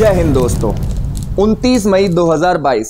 जय हिंद दोस्तों 29 मई 2022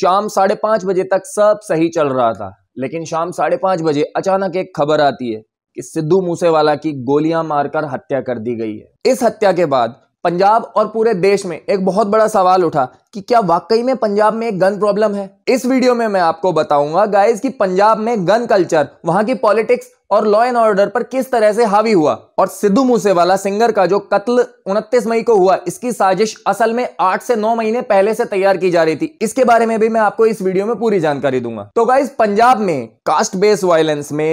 शाम साढ़े पांच बजे तक सब सही चल रहा था लेकिन शाम साढ़े पांच बजे अचानक एक खबर आती है कि सिद्धू मूसेवाला की गोलियां मारकर हत्या कर दी गई है इस हत्या के बाद पंजाब और पूरे देश में एक बहुत बड़ा सवाल उठा कि क्या वाकई में पंजाब में एक गन प्रॉब्लम है इस वीडियो में मैं आपको बताऊंगा गाइस कि पंजाब में गन कल्चर वहां की पॉलिटिक्स और लॉ एंड ऑर्डर पर किस तरह से हावी हुआ और सिद्धू मूसेवाला सिंगर का जो कत्ल 29 मई को हुआ इसकी साजिश असल में 8 से 9 महीने पहले से तैयार की जा रही थी इसके बारे में भी मैं आपको इस वीडियो में पूरी जानकारी दूंगा तो गाइज पंजाब में कास्ट बेस वायलेंस में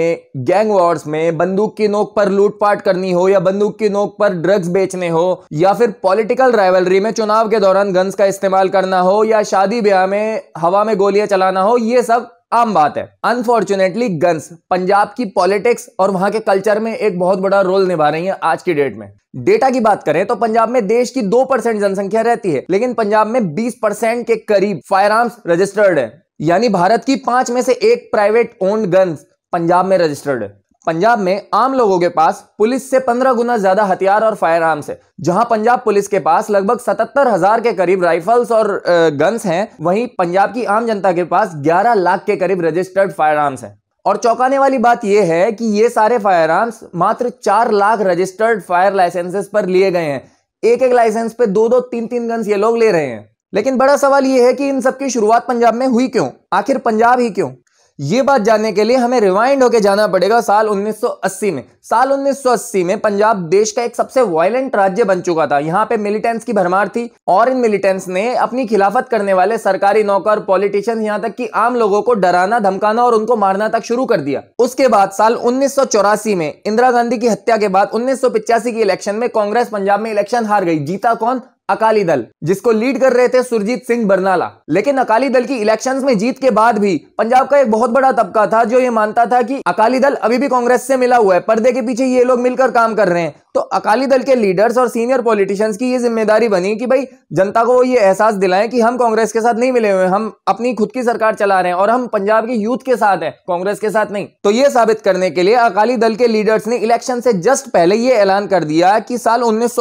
गैंग वॉर्स में बंदूक की नोक पर लूटपाट करनी हो या बंदूक की नोक पर ड्रग्स बेचने हो या फिर पॉलिटिकल राइवलरी में चुनाव के दौरान गन्स का इस्तेमाल करना हो या शादी ब्याह में हवा में गोलियां चलाना हो ये सब आम बात है अनफॉर्चुनेटली गन्स पंजाब की पॉलिटिक्स और वहां के कल्चर में एक बहुत बड़ा रोल निभा रही है आज की डेट में डेटा की बात करें तो पंजाब में देश की दो परसेंट जनसंख्या रहती है लेकिन पंजाब में बीस परसेंट के करीब फायर आर्म्स रजिस्टर्ड है यानी भारत की पांच में से एक प्राइवेट ओन्ड गन्स पंजाब में रजिस्टर्ड है पंजाब में आम लोगों के पास पुलिस से पंद्रह गुना ज्यादा हथियार और फायर आर्म्स है जहां पंजाब पुलिस के पास लगभग सतहत्तर हजार के करीब राइफल्स और गन्स हैं वहीं पंजाब की आम जनता के पास ग्यारह लाख के करीब रजिस्टर्ड फायर आर्म्स हैं और चौंकाने वाली बात यह है कि ये सारे फायर आर्म्स मात्र चार लाख रजिस्टर्ड फायर लाइसेंसेस पर लिए गए हैं एक एक लाइसेंस पे दो दो तीन तीन गन्स ये लोग ले रहे हैं लेकिन बड़ा सवाल यह है कि इन सबकी शुरुआत पंजाब में हुई क्यों आखिर पंजाब ही क्यों ये बात जानने के लिए हमें रिवाइंड होकर जाना पड़ेगा साल 1980 में साल 1980 में पंजाब देश का एक सबसे वायलेंट राज्य बन चुका था यहाँ पे मिलिटेंट्स की भरमार थी और इन मिलिटेंट्स ने अपनी खिलाफत करने वाले सरकारी नौकर पॉलिटिशियन यहाँ तक कि आम लोगों को डराना धमकाना और उनको मारना तक शुरू कर दिया उसके बाद साल उन्नीस में इंदिरा गांधी की हत्या के बाद उन्नीस की इलेक्शन में कांग्रेस पंजाब में इलेक्शन हार गई जीता कौन अकाली दल जिसको लीड कर रहे थे सुरजीत सिंह बरनाला लेकिन अकाली दल की इलेक्शन में जीत के बाद भी पंजाब का एक बहुत बड़ा तबका था जो ये मानता था कि अकाली दल अभी भी कांग्रेस से मिला हुआ है पर्दे के पीछे ये लोग मिलकर काम कर रहे हैं तो अकाली दल के लीडर्स और सीनियर पॉलिटिशियंस की ये जिम्मेदारी बनी कि भाई जनता को ये एहसास दिलाएं कि हम कांग्रेस के साथ नहीं मिले हुए हम अपनी खुद की सरकार चला रहे हैं और हम पंजाब के यूथ के साथ हैं कांग्रेस के साथ नहीं तो ये साबित करने के लिए अकाली दल के लीडर्स ने इलेक्शन से जस्ट पहले ये ऐलान कर दिया कि साल उन्नीस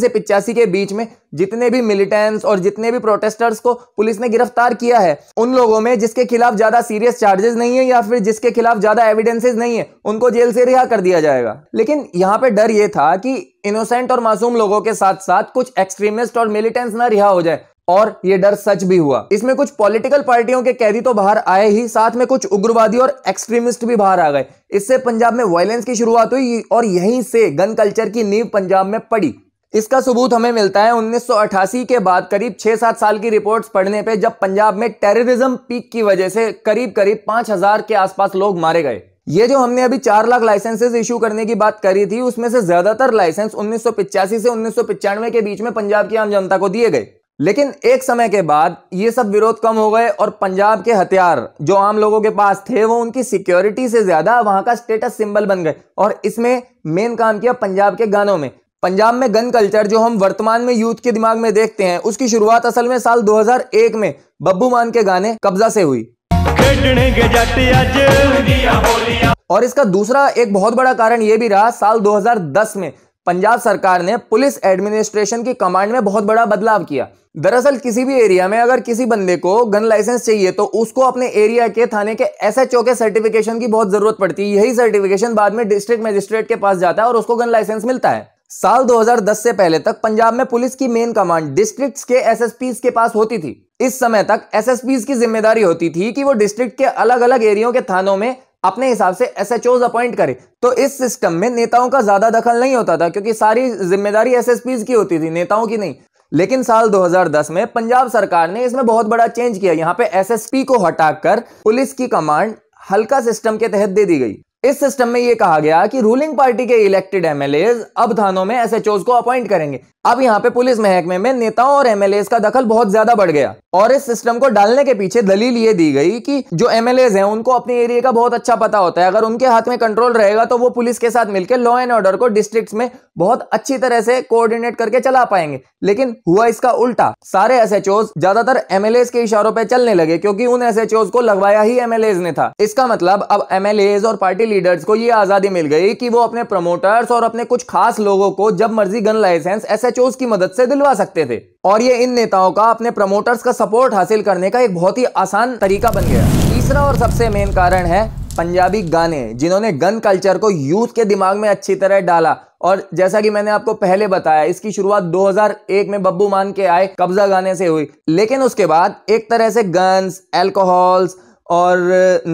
से पिचासी के बीच में जितने भी मिलिटेंट्स और जितने भी प्रोटेस्टर्स को पुलिस ने गिरफ्तार किया है उन लोगों में जिसके खिलाफ ज्यादा सीरियस चार्जेस नहीं है या फिर जिसके खिलाफ ज्यादा एविडेंसेस नहीं है उनको जेल से रिहा कर दिया जाएगा लेकिन यहाँ पे डर ये था था कि इनोसेंट और मासूम लोगों के साथ साथ कुछ एक्सट्रीमिस्ट और मिलिटेंट्स ना रिहा हो जाए और ये डर सच भी हुआ इसमें कुछ पॉलिटिकल पार्टियों के कैदी तो बाहर आए ही साथ में कुछ उग्रवादी और एक्सट्रीमिस्ट भी बाहर आ गए इससे पंजाब में वायलेंस की शुरुआत हुई और यहीं से गन कल्चर की नींव पंजाब में पड़ी इसका सबूत हमें मिलता है 1988 के बाद करीब 6-7 साल की रिपोर्ट्स पढ़ने पे जब पंजाब में टेररिज्म पीक की वजह से करीब करीब 5000 के आसपास लोग मारे गए ये जो हमने अभी चार लाख लाइसेंसेस इशू करने की बात करी थी उसमें से ज्यादातर लाइसेंस उन्नीस से उन्नीस के बीच में पंजाब की आम जनता को दिए गए लेकिन एक समय के बाद ये सब विरोध कम हो गए और पंजाब के हथियार जो आम लोगों के पास थे वो उनकी सिक्योरिटी से ज्यादा वहां का स्टेटस सिंबल बन गए और इसमें मेन काम किया पंजाब के गानों में पंजाब में गन कल्चर जो हम वर्तमान में यूथ के दिमाग में देखते हैं उसकी शुरुआत असल में साल 2001 में बब्बू मान के गाने कब्जा से हुई और इसका दूसरा एक बहुत बड़ा कारण यह भी रहा साल 2010 में पंजाब सरकार ने पुलिस एडमिनिस्ट्रेशन की कमांड में बहुत बड़ा बदलाव किया दरअसल किसी भी एरिया में अगर किसी बंदे को गन लाइसेंस चाहिए तो उसको अपने एरिया के थाने के एसएचओ के सर्टिफिकेशन की बहुत जरूरत पड़ती है यही सर्टिफिकेशन बाद में डिस्ट्रिक्ट मजिस्ट्रेट के पास जाता है और उसको गन लाइसेंस मिलता है साल 2010 से पहले तक पंजाब में पुलिस की मेन कमांड डिस्ट्रिक्ट्स के एसएसपीज के पास होती थी इस समय तक एसएसपीज की जिम्मेदारी होती थी कि वो डिस्ट्रिक्ट के अलग अलग एरियो के थानों में अपने हिसाब से एस एच अपॉइंट करे तो इस सिस्टम में नेताओं का ज्यादा दखल नहीं होता था क्योंकि सारी जिम्मेदारी एस की होती थी नेताओं की नहीं लेकिन साल 2010 में पंजाब सरकार ने इसमें बहुत बड़ा चेंज किया यहाँ पे एसएसपी को हटाकर पुलिस की कमांड हल्का सिस्टम के तहत दे दी गई इस सिस्टम में यह कहा गया कि रूलिंग पार्टी के इलेक्टेड एमएलए अब थानों में एसएचओज को अपॉइंट करेंगे अब यहाँ पे पुलिस महकमे में नेताओं और एमएलए का दखल बहुत ज्यादा बढ़ गया और इस सिस्टम को डालने के पीछे दलील ये दी गई कि जो एमएलए हैं उनको अपने एरिया का बहुत अच्छा पता होता है अगर उनके हाथ में कंट्रोल रहेगा तो वो पुलिस के साथ मिलकर लॉ एंड ऑर्डर को डिस्ट्रिक्ट में बहुत अच्छी तरह से कोऑर्डिनेट करके चला पाएंगे लेकिन हुआ इसका उल्टा सारे एस ज्यादातर एमएलए के इशारों पर चलने लगे क्योंकि उन एस को लगवाया ही एमएलए ने था इसका मतलब अब एमएलए और पार्टी लीडर्स को ये आज़ादी मिल गई कि वो अपने प्रमोटर्स और अपने कुछ खास लोगों को जब मर्जी गन लाइसेंस एसएचओस की मदद से दिलवा सकते थे और ये इन नेताओं का अपने प्रमोटर्स का सपोर्ट हासिल करने का एक बहुत ही आसान तरीका बन गया तीसरा और सबसे मेन कारण है पंजाबी गाने जिन्होंने गन कल्चर को यूथ के दिमाग में अच्छी तरह डाला और जैसा कि मैंने आपको पहले बताया इसकी शुरुआत 2001 में बब्बू मान के आए कब्जा गाने से हुई लेकिन उसके बाद एक तरह से गन्स एल्कोहल्स और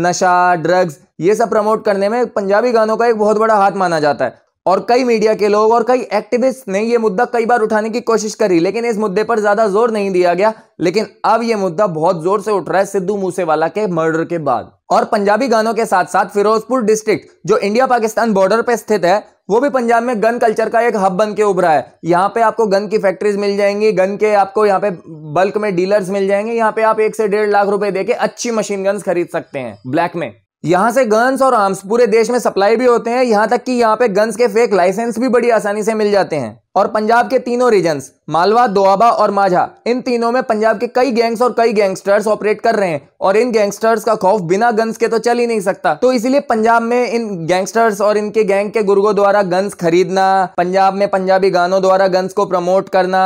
नशा ड्रग्स ये सब प्रमोट करने में पंजाबी गानों का एक बहुत बड़ा हाथ माना जाता है और कई मीडिया के लोग और कई एक्टिविस्ट ने यह मुद्दा कई बार उठाने की कोशिश करी लेकिन इस मुद्दे पर ज्यादा जोर नहीं दिया गया लेकिन अब यह मुद्दा बहुत जोर से उठ रहा है सिद्धू मूसेवाला के मर्डर के बाद और पंजाबी गानों के साथ साथ फिरोजपुर डिस्ट्रिक्ट जो इंडिया पाकिस्तान बॉर्डर पर स्थित है वो भी पंजाब में गन कल्चर का एक हब बन के उभरा है यहाँ पे आपको गन की फैक्ट्रीज मिल जाएंगी गन के आपको यहाँ पे बल्क में डीलर्स मिल जाएंगे यहाँ पे आप एक से डेढ़ लाख रुपए देके अच्छी मशीन गन्स खरीद सकते हैं ब्लैक में यहां से गन्स और आर्म्स पूरे देश में सप्लाई भी होते हैं यहां तक कि यहां पे गन्स के फेक लाइसेंस भी बड़ी आसानी से मिल जाते हैं और पंजाब के तीनों रीजन्स मालवा दोआबा और माझा इन तीनों में पंजाब के कई गैंग्स और कई गैंगस्टर्स ऑपरेट कर रहे हैं और इन गैंगस्टर्स का खौफ बिना गन्स के तो चल ही नहीं सकता तो इसीलिए पंजाब में इन गैंगस्टर्स और इनके गैंग के गुर्गो द्वारा गन्स खरीदना पंजाब में पंजाबी गानों द्वारा गन्स को प्रमोट करना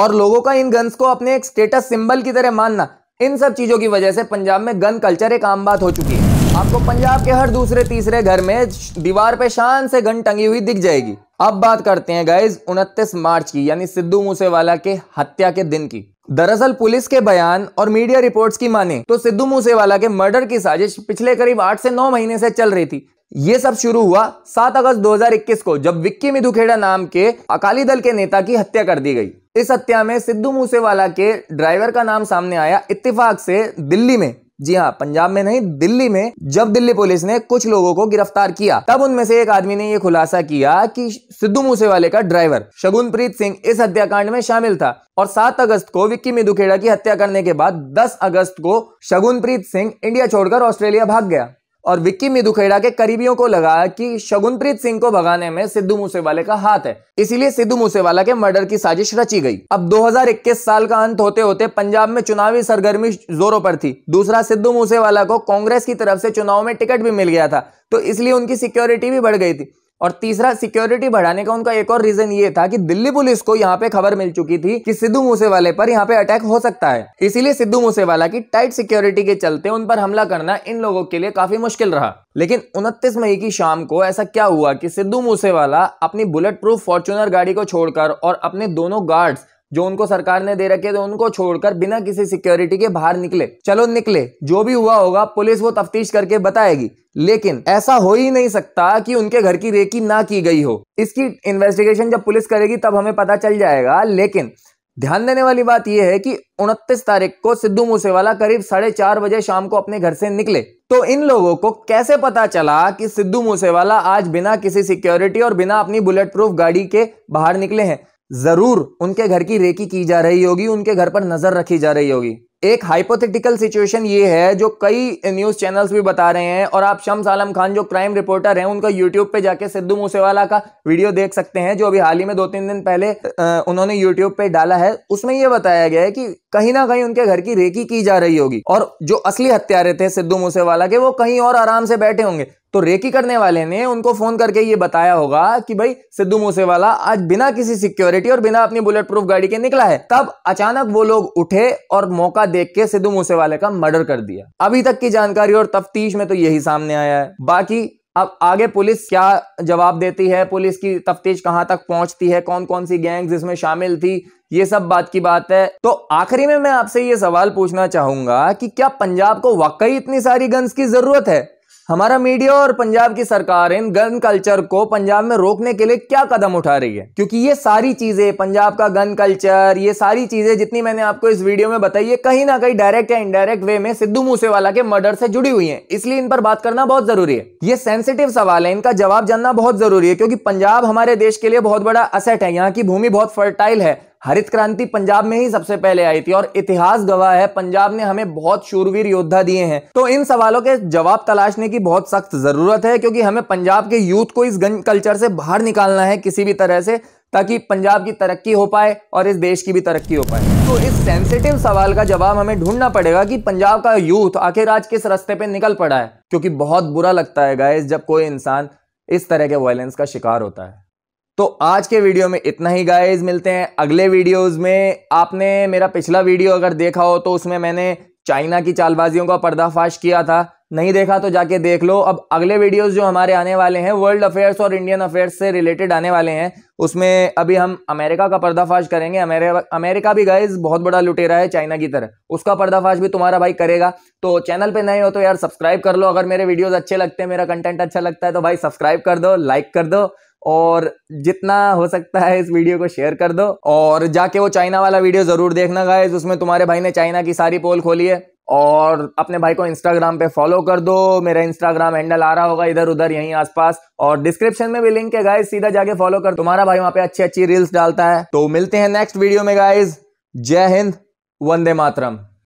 और लोगों का इन गन्स को अपने एक स्टेटस सिंबल की तरह मानना इन सब चीजों की वजह से पंजाब में गन कल्चर एक आम बात हो चुकी है आपको पंजाब के हर दूसरे तीसरे घर में दीवार पे शान से गन टंगी हुई दिख जाएगी अब बात करते हैं गाइज 29 मार्च की यानी सिद्धू मूसेवाला के हत्या के दिन की दरअसल पुलिस के बयान और मीडिया रिपोर्ट्स की माने तो सिद्धू मूसेवाला के मर्डर की साजिश पिछले करीब आठ से नौ महीने से चल रही थी ये सब शुरू हुआ 7 अगस्त 2021 को जब विक्की मिधुखेड़ा नाम के अकाली दल के नेता की हत्या कर दी गई इस हत्या में सिद्धू मूसेवाला के ड्राइवर का नाम सामने आया इत्तेफाक से दिल्ली में जी हाँ पंजाब में नहीं दिल्ली में जब दिल्ली पुलिस ने कुछ लोगों को गिरफ्तार किया तब उनमें से एक आदमी ने यह खुलासा किया कि सिद्धू मूसेवाले का ड्राइवर शगुनप्रीत सिंह इस हत्याकांड में शामिल था और 7 अगस्त को विक्की मिदुखेड़ा की हत्या करने के बाद 10 अगस्त को शगुनप्रीत सिंह इंडिया छोड़कर ऑस्ट्रेलिया भाग गया और विक्की मिदुखेड़ा के करीबियों को लगा कि शगुनप्रीत सिंह को भगाने में सिद्धू मूसेवाले का हाथ है इसीलिए सिद्धू मूसेवाला के मर्डर की साजिश रची गई अब 2021 साल का अंत होते होते पंजाब में चुनावी सरगर्मी जोरों पर थी दूसरा सिद्धू मूसेवाला को कांग्रेस की तरफ से चुनाव में टिकट भी मिल गया था तो इसलिए उनकी सिक्योरिटी भी बढ़ गई थी और तीसरा सिक्योरिटी बढ़ाने का उनका एक और रीजन ये था कि दिल्ली पुलिस को यहाँ पे खबर मिल चुकी थी कि सिद्धू मूसेवाले पर यहाँ पे अटैक हो सकता है इसीलिए सिद्धू मूसेवाला की टाइट सिक्योरिटी के चलते उन पर हमला करना इन लोगों के लिए काफी मुश्किल रहा लेकिन उनतीस मई की शाम को ऐसा क्या हुआ कि सिद्धू मूसेवाला अपनी बुलेट प्रूफ फॉर्चुनर गाड़ी को छोड़कर और अपने दोनों गार्ड्स जो उनको सरकार ने दे रखे थे उनको छोड़कर बिना किसी सिक्योरिटी के बाहर निकले चलो निकले जो भी हुआ होगा पुलिस वो तफ्तीश करके बताएगी लेकिन ऐसा हो ही नहीं सकता कि उनके घर की रेकी ना की गई हो इसकी इन्वेस्टिगेशन जब पुलिस करेगी तब हमें पता चल जाएगा लेकिन ध्यान देने वाली बात यह है कि उनतीस तारीख को सिद्धू मूसेवाला करीब साढ़े चार बजे शाम को अपने घर से निकले तो इन लोगों को कैसे पता चला कि सिद्धू मूसेवाला आज बिना किसी सिक्योरिटी और बिना अपनी बुलेट प्रूफ गाड़ी के बाहर निकले हैं ज़रूर उनके घर की रेकी की जा रही होगी उनके घर पर नज़र रखी जा रही होगी एक हाइपोथेटिकल सिचुएशन ये है जो कई न्यूज़ चैनल्स भी बता रहे हैं और आप शम्स आलम खान जो क्राइम रिपोर्टर हैं उनका यूट्यूब पे जाके सिद्धू मूसेवाला का वीडियो देख सकते हैं जो अभी हाल ही में दो तीन दिन पहले उन्होंने यूट्यूब पे डाला है उसमें यह बताया गया है कि कहीं ना कहीं उनके घर की रेकी की जा रही होगी और जो असली हत्यारे थे सिद्धू मूसेवाला के वो कहीं और आराम से बैठे होंगे तो रेकी करने वाले ने उनको फोन करके ये बताया होगा कि भाई सिद्धू मूसेवाला आज बिना किसी सिक्योरिटी और बिना अपनी बुलेट प्रूफ गाड़ी के निकला है तब अचानक वो लोग उठे और मौका देख के सिद्धू मूसेवाले का मर्डर कर दिया अभी तक की जानकारी और तफ्तीश में तो यही सामने आया है बाकी अब आगे पुलिस क्या जवाब देती है पुलिस की तफ्तीश कहां तक पहुंचती है कौन कौन सी गैंग इसमें शामिल थी ये सब बात की बात है तो आखिरी में मैं आपसे ये सवाल पूछना चाहूंगा कि क्या पंजाब को वाकई इतनी सारी गन्स की जरूरत है हमारा मीडिया और पंजाब की सरकार इन गन कल्चर को पंजाब में रोकने के लिए क्या कदम उठा रही है क्योंकि ये सारी चीजें पंजाब का गन कल्चर ये सारी चीजें जितनी मैंने आपको इस वीडियो में बताई है कहीं ना कहीं डायरेक्ट या इनडायरेक्ट वे में सिद्धू मूसेवाला के मर्डर से जुड़ी हुई है इसलिए इन पर बात करना बहुत जरूरी है ये सेंसिटिव सवाल है इनका जवाब जानना बहुत जरूरी है क्योंकि पंजाब हमारे देश के लिए बहुत बड़ा असेट है यहाँ की भूमि बहुत फर्टाइल है हरित क्रांति पंजाब में ही सबसे पहले आई थी और इतिहास गवाह है पंजाब ने हमें बहुत शूरवीर योद्धा दिए हैं तो इन सवालों के जवाब तलाशने की बहुत सख्त जरूरत है क्योंकि हमें पंजाब के यूथ को इस गन कल्चर से बाहर निकालना है किसी भी तरह से ताकि पंजाब की तरक्की हो पाए और इस देश की भी तरक्की हो पाए तो इस सेंसिटिव सवाल का जवाब हमें ढूंढना पड़ेगा कि पंजाब का यूथ आखिर आज किस रास्ते पे निकल पड़ा है क्योंकि बहुत बुरा लगता है गाइस जब कोई इंसान इस तरह के वायलेंस का शिकार होता है तो आज के वीडियो में इतना ही गाइस मिलते हैं अगले वीडियोस में आपने मेरा पिछला वीडियो अगर देखा हो तो उसमें मैंने चाइना की चालबाजियों का पर्दाफाश किया था नहीं देखा तो जाके देख लो अब अगले वीडियोस जो हमारे आने वाले हैं वर्ल्ड अफेयर्स और इंडियन अफेयर्स से रिलेटेड आने वाले हैं उसमें अभी हम अमेरिका का पर्दाफाश करेंगे अमेरिका भी गाइज बहुत बड़ा लुटेरा है चाइना की तरह उसका पर्दाफाश भी तुम्हारा भाई करेगा तो चैनल पे नए हो तो यार सब्सक्राइब कर लो अगर मेरे वीडियोज अच्छे लगते हैं मेरा कंटेंट अच्छा लगता है तो भाई सब्सक्राइब कर दो लाइक कर दो और जितना हो सकता है इस वीडियो को शेयर कर दो और जाके वो चाइना वाला वीडियो जरूर देखना गाइज उसमें तुम्हारे भाई ने चाइना की सारी पोल खोली है और अपने भाई को इंस्टाग्राम पे फॉलो कर दो मेरा इंस्टाग्राम हैंडल आ रहा होगा इधर उधर यहीं आसपास और डिस्क्रिप्शन में भी लिंक है गाइज सीधा जाके फॉलो कर तुम्हारा भाई वहां पे अच्छी अच्छी रील्स डालता है तो मिलते हैं नेक्स्ट वीडियो में गाइज जय हिंद वंदे मातरम